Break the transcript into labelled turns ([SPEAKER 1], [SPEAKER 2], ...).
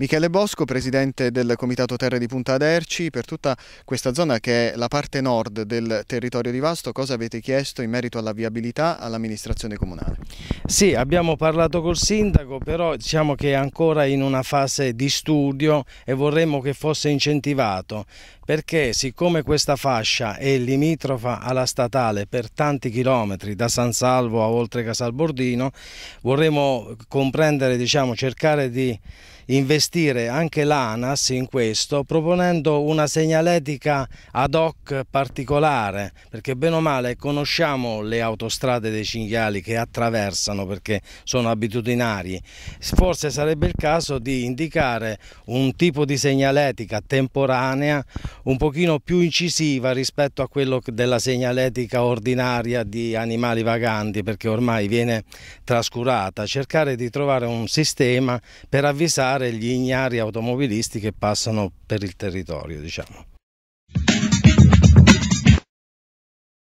[SPEAKER 1] Michele Bosco, presidente del Comitato Terre di Punta Aderci, per tutta questa zona che è la parte nord del territorio di Vasto, cosa avete chiesto in merito alla viabilità all'amministrazione comunale? Sì, abbiamo
[SPEAKER 2] parlato col sindaco, però diciamo che è ancora in una fase di studio e vorremmo che fosse incentivato perché siccome questa fascia è limitrofa alla statale per tanti chilometri da San Salvo a oltre Casalbordino, vorremmo comprendere, diciamo, cercare di investire anche l'ANAS in questo proponendo una segnaletica ad hoc particolare perché bene o male conosciamo le autostrade dei cinghiali che attraversano perché sono abitudinari forse sarebbe il caso di indicare un tipo di segnaletica temporanea un pochino più incisiva rispetto a quello della segnaletica ordinaria di animali vaganti perché ormai viene trascurata cercare di trovare un sistema per avvisare gli ignari automobilisti che
[SPEAKER 1] passano per il territorio. Diciamo.